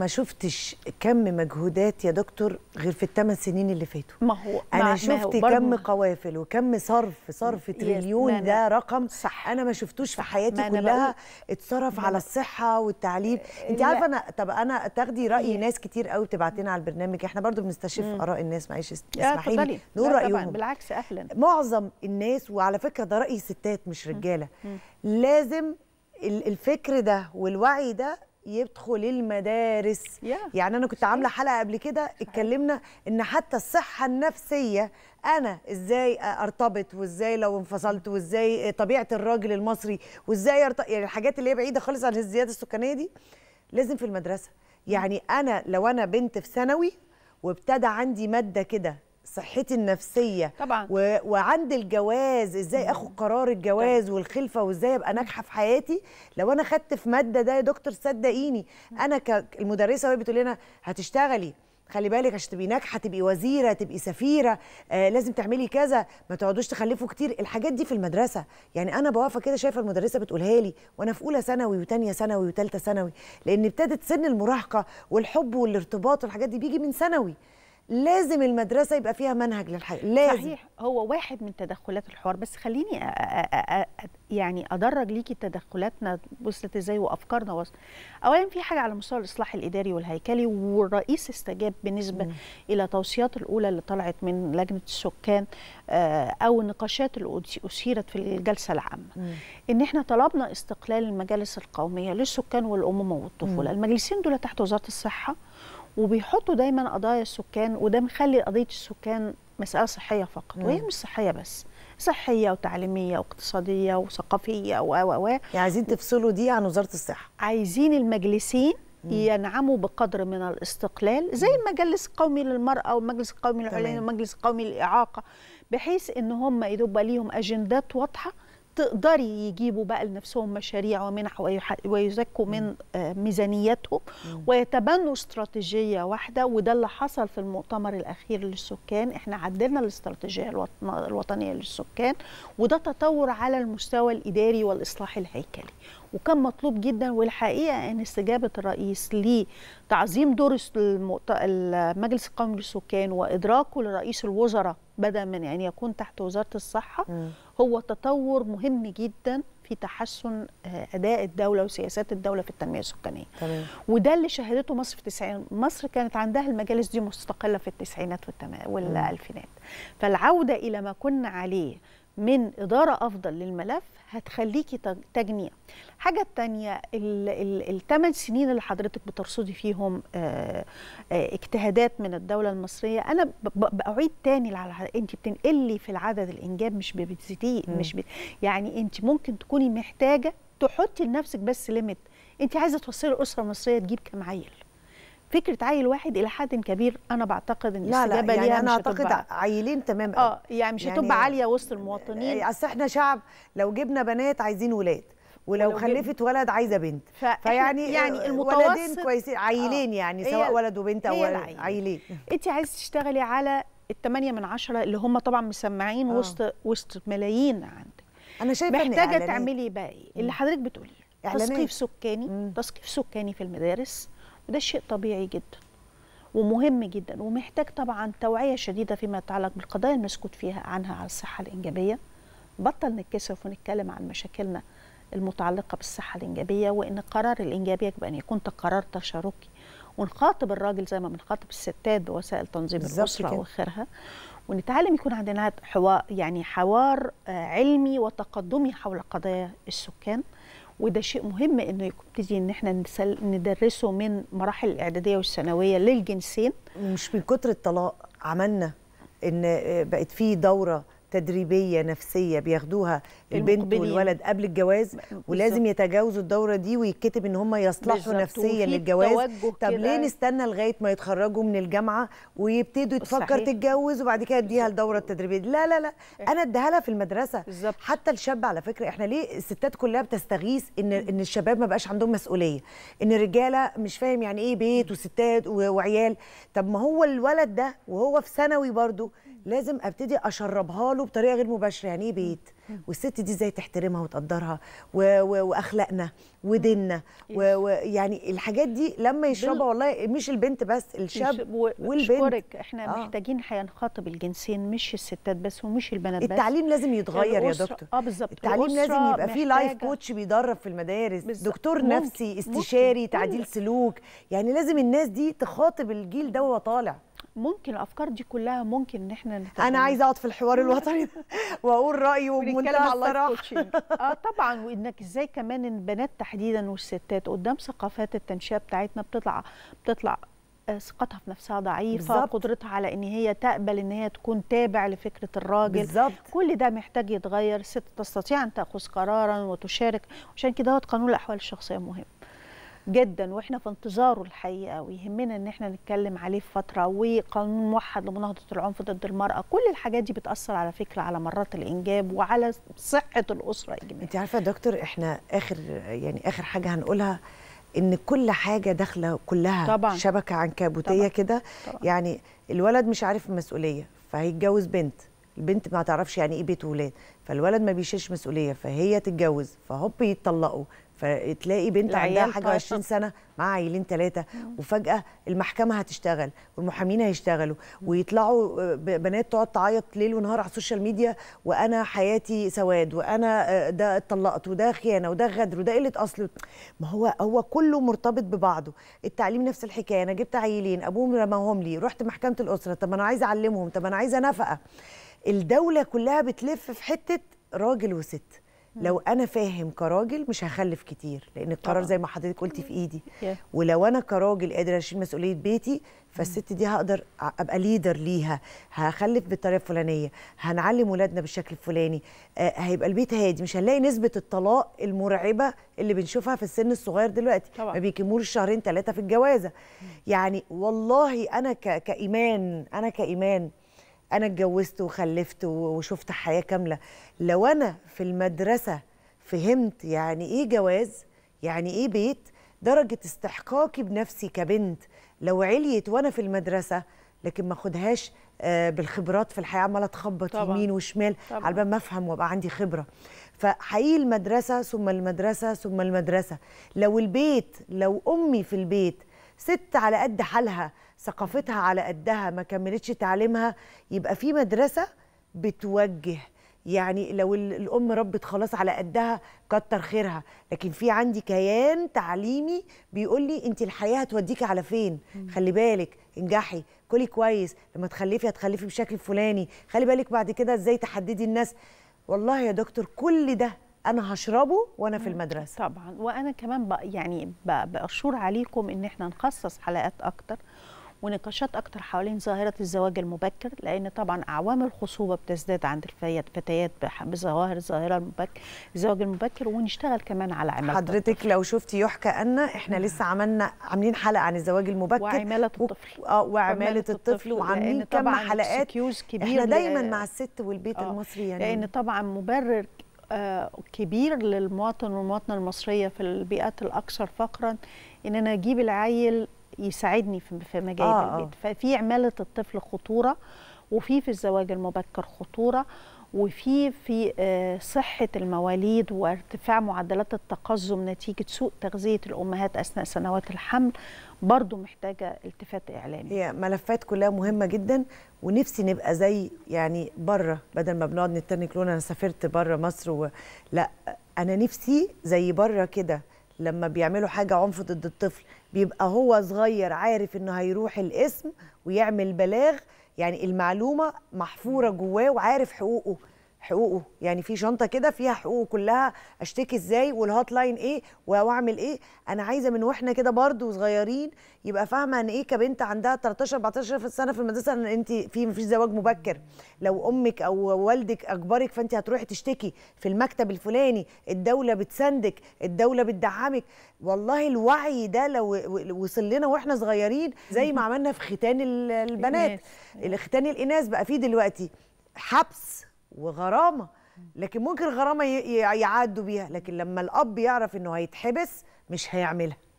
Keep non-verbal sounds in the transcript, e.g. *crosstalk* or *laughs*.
ما شفتش كم مجهودات يا دكتور غير في الثمان سنين اللي فاتوا ما هو انا ما شفت ما هو كم قوافل وكم صرف صرف تريليون ده رقم صح انا ما شفتوش في حياتي كلها اتصرف على الصحه والتعليم آه، انت عارفه انا طب انا تاخدي راي ناس كتير قوي بتبعت على البرنامج احنا برضو بنستشف اراء الناس معلش اسمحي لي نقول رايهم بالعكس اهلا معظم الناس وعلى فكره ده راي ستات مش رجاله مم. مم. لازم الفكر ده والوعي ده يدخل المدارس yeah. يعني انا كنت عامله حلقه قبل كده اتكلمنا ان حتى الصحه النفسيه انا ازاي ارتبط وازاي لو انفصلت وازاي طبيعه الراجل المصري وازاي أرت... يعني الحاجات اللي هي بعيده خالص عن الزياده السكانيه دي لازم في المدرسه يعني انا لو انا بنت في ثانوي وابتدى عندي ماده كده صحتي النفسيه طبعا و... وعند الجواز ازاي اخد قرار الجواز طبعا. والخلفه وازاي ابقى ناجحه في حياتي لو انا خدت في ماده ده يا دكتور صدقيني انا كالمدرسه وهي بتقول لنا هتشتغلي خلي بالك عشان تبقي ناجحه تبقي وزيره تبقي سفيره آه لازم تعملي كذا ما تقعدوش تخلفوا كتير الحاجات دي في المدرسه يعني انا بوقفه كده شايفه المدرسه بتقولها لي وانا في اولى ثانوي وثانيه ثانوي وثالثه ثانوي لان ابتدت سن المراهقه والحب والارتباط والحاجات دي بيجي من ثانوي لازم المدرسه يبقى فيها منهج للحياه لازم صحيح هو واحد من تدخلات الحوار بس خليني أ أ أ يعني ادرج ليكي تدخلاتنا وصلت ازاي وافكارنا وصلت اولا في حاجه على مستوى الاصلاح الاداري والهيكلي والرئيس استجاب بالنسبه م. الى توصيات الاولى اللي طلعت من لجنه السكان آه، او النقاشات اللي اثيرت في الجلسه العامه م. ان احنا طلبنا استقلال المجالس القوميه للسكان والامومه والطفوله المجلسين دول تحت وزاره الصحه وبيحطوا دايما قضايا السكان وده مخلي قضيه السكان مساله صحيه فقط وهي مش صحيه بس صحيه وتعليميه واقتصاديه وثقافيه و و و يعني عايزين تفصلوا دي عن وزاره الصحه عايزين المجلسين ينعموا بقدر من الاستقلال زي المجلس القومي للمرأة والمجلس القومي للعليا والمجلس القومي للإعاقة بحيث إن هم يبقى ليهم أجندات واضحة تقدري يجيبوا بقى لنفسهم مشاريع ومنح ويزكوا من آه، ميزانيتهم ويتبنوا استراتيجيه واحده وده اللي حصل في المؤتمر الاخير للسكان احنا عدلنا الاستراتيجيه الوطنيه للسكان وده تطور على المستوى الاداري والاصلاح الهيكلي وكان مطلوب جدا والحقيقه ان استجابه الرئيس لتعظيم دور المجلس القومي للسكان وادراكه لرئيس الوزراء بدأ من أن يعني يكون تحت وزارة الصحة م. هو تطور مهم جدا في تحسن آه، اداء الدوله وسياسات الدوله في التنميه السكانيه وده اللي شهدته مصر في التسعين مصر كانت عندها المجالس دي مستقله في التسعينات والالفينات فالعوده الى ما كنا عليه من إدارة أفضل للملف هتخليكي تجنيه حاجة تانية الثمان سنين اللي حضرتك بترصدي فيهم آه، آه، اجتهادات من الدولة المصرية أنا بأعيد تاني على أنت بتنقلي في العدد الإنجاب مش بتزيديه مش بت... يعني أنت ممكن تكوني محتاجة تحطي لنفسك بس ليميت أنت عايزة توصلي الأسرة المصرية تجيب كام عيل فكره عيل واحد الى حد كبير انا بعتقد ان الاستجابه لا يعني ليها انا اعتقد عيلين تمام اه يعني مش يعني هتبقى عاليه وسط المواطنين آه، اصل احنا شعب لو جبنا بنات عايزين ولاد ولو, ولو خلفت ولد عايزه بنت فيعني يعني آه، ولدين كويسين آه، عيلين آه. يعني سواء ولد وبنت او عيلين انت عايزه تشتغلي على الثمانية من عشرة اللي هم طبعا مسمعين آه. وسط وسط ملايين عندك انا شايفه محتاجه تعملي بقى ايه اللي حضرتك بتقوليه تثقيف سكاني تثقيف سكاني في المدارس وده شيء طبيعي جدا ومهم جدا ومحتاج طبعا توعيه شديده فيما يتعلق بالقضايا المسكوت فيها عنها على الصحه الانجابيه بطل نتكسف ونتكلم عن مشاكلنا المتعلقه بالصحه الانجابيه وان قرار الانجاب يجب ان يكون قرار تشاركي ونخاطب الراجل زي ما بنخاطب الستات بوسائل تنظيم الاسره واخرها ونتعلم يكون عندنا حوار يعني حوار آه، علمي وتقدمي حول قضايا السكان وده شيء مهم انه يبتدي ان احنا نسل... ندرسه من مراحل الاعداديه والثانويه للجنسين مش من كتر الطلاق عملنا ان آه، بقت في دوره تدريبيه نفسيه بياخدوها البنت والولد قبل الجواز ولازم يتجاوزوا الدوره دي ويتكتب ان هم يصلحوا نفسيا للجواز طب ليه نستنى لغايه ما يتخرجوا من الجامعه ويبتدوا تفكر تتجوز وبعد كده اديها الدوره التدريبيه لا لا لا إيه. انا اديها لها في المدرسه بالزبط. حتى الشاب على فكره احنا ليه الستات كلها بتستغيث ان ان الشباب ما بقاش عندهم مسؤوليه ان الرجاله مش فاهم يعني ايه بيت وستات وعيال طب ما هو الولد ده وهو في ثانوي برضه لازم ابتدي اشربها له بطريقه غير مباشره يعني ايه بيت والست دي ازاي تحترمها وتقدرها و... و... واخلاقنا وديننا و... و... يعني الحاجات دي لما يشربها والله مش البنت بس الشاب والبنت اشكرك احنا آه. محتاجين هنخاطب الجنسين مش الستات بس ومش البنات بس التعليم لازم يتغير يا دكتور اه بالظبط التعليم لازم يبقى فيه لايف كوتش بيدرب في المدارس بالزبط. دكتور ممكن. نفسي استشاري ممكن. تعديل سلوك يعني لازم الناس دي تخاطب الجيل ده وهو طالع ممكن الافكار دي كلها ممكن ان احنا انا عايزه اقعد في الحوار الوطني *laughs* واقول رايي وبمنتهى الصراحه اه طبعا وانك ازاي كمان البنات تحديدا والستات قدام ثقافات التنشئه بتاعتنا بتطلع بتطلع آه، ثقتها في نفسها ضعيفه بالزبط. قدرتها على ان هي تقبل ان هي تكون تابع لفكره الراجل بالزبط. كل ده محتاج يتغير الست تستطيع ان تاخذ قرارا وتشارك عشان كده قانون الاحوال الشخصيه مهم جدا واحنا في انتظاره الحقيقه ويهمنا ان احنا نتكلم عليه في فتره وقانون موحد لمناهضه العنف ضد المراه كل الحاجات دي بتاثر على فكره على مرات الانجاب وعلى صحه الاسره اجمالا انت عارفه يا دكتور احنا اخر يعني اخر حاجه هنقولها ان كل حاجه داخله كلها طبعا. شبكه عنكبوتيه كده يعني الولد مش عارف المسؤوليه فهيتجوز بنت البنت ما تعرفش يعني ايه بيت ولاد فالولد ما بيشيلش مسؤوليه فهي تتجوز فهوب يتطلقوا فتلاقي بنت عندها حاجه 20 سنه مع عيلين ثلاثه وفجاه المحكمه هتشتغل والمحامين هيشتغلوا ويطلعوا آه، بنات تقعد تعيط ليل ونهار على السوشيال ميديا وانا حياتي سواد وانا آه، ده اتطلقت وده خيانه وده غدر وده قله اصل ما هو هو كله مرتبط ببعضه التعليم نفس الحكايه انا جبت عيلين ابوهم رماهم لي رحت محكمه الاسره طب انا عايزه اعلمهم طب انا عايزه نفقه الدولة كلها بتلف في حتة راجل وست لو انا فاهم كراجل مش هخلف كتير لان القرار زي ما حضرتك قلتي في ايدي ولو انا كراجل قادر اشيل مسؤوليه بيتي فالست دي هقدر ابقى ليدر ليها هخلف بالطريقه الفلانيه هنعلم ولادنا بالشكل الفلاني هيبقى البيت هادي مش هنلاقي نسبه الطلاق المرعبه اللي بنشوفها في السن الصغير دلوقتي طبعا. ما بيكملوش شهرين ثلاثه في الجوازه يعني والله انا كايمان انا كايمان انا اتجوزت وخلفت وشفت حياه كامله لو انا في المدرسه فهمت يعني ايه جواز يعني ايه بيت درجه استحقاقي بنفسي كبنت لو عليت وانا في المدرسه لكن ما اخدهاش آه، بالخبرات في الحياه عماله اتخبط يمين وشمال على بال ما افهم وابقى عندي خبره فحقيقي المدرسه ثم المدرسه ثم المدرسه لو البيت لو امي في البيت ست على قد حالها ثقافتها على قدها ما كملتش تعليمها يبقى في مدرسه بتوجه يعني لو الام ربت خلاص على قدها كتر خيرها لكن في عندي كيان تعليمي بيقول لي انت الحياه هتوديكي على فين خلي بالك انجحي كلي كويس لما تخلفي هتخلفي بشكل فلاني خلي بالك بعد كده ازاي تحددي الناس والله يا دكتور كل ده انا هشربه وانا في المدرسه طبعا وانا كمان بق يعني باشور عليكم ان احنا نخصص حلقات اكتر ونقاشات اكتر حوالين ظاهره الزواج المبكر لان طبعا اعوام الخصوبه بتزداد عند الفتيات بظواهر الظاهره المبكر الزواج المبكر ونشتغل كمان على عماله حضرتك لو شفتي يحكى أن احنا نعم. لسه عملنا عاملين حلقه عن الزواج المبكر وعماله الطفل اه وعماله الطفل وعاملين كم حلقات كبير احنا دايما مع الست والبيت آه المصري يعني لان طبعا مبرر آه، كبير للمواطن والمواطنه المصريه في البيئات الاكثر فقرا ان انا اجيب العيل يساعدني في مجال آه البيت آه. ففي عماله الطفل خطوره وفي في الزواج المبكر خطوره وفي في آه، صحة المواليد وارتفاع معدلات التقزم نتيجة سوء تغذية الأمهات أثناء سنوات الحمل برضو محتاجة التفات إعلامي هي ملفات كلها مهمة جدا ونفسي نبقى زي يعني بره بدل ما بنقعد نتنك لون أنا سافرت بره مصر و... لا أنا نفسي زي بره كده لما بيعملوا حاجة عنف ضد الطفل بيبقى هو صغير عارف انه هيروح الاسم ويعمل بلاغ يعني المعلومه محفوره جواه وعارف حقوقه حقوقه يعني في شنطه كده فيها حقوقه كلها اشتكي ازاي والهوت لاين ايه واعمل ايه انا عايزه من واحنا كده برضو صغيرين يبقى فاهمه ان ايه كبنت عندها 13 14 في السنه في المدرسه ان انت في مفيش زواج مبكر لو امك او والدك اجبرك فانت هتروحي تشتكي في المكتب الفلاني الدوله بتساندك الدوله بتدعمك والله الوعي ده لو وصل لنا واحنا صغيرين زي ما *laughs* عملنا في ختان البنات ختان الاناث بقى فيه دلوقتي حبس وغرامه لكن ممكن غرامه يعدوا بيها لكن لما الاب يعرف انه هيتحبس مش هيعملها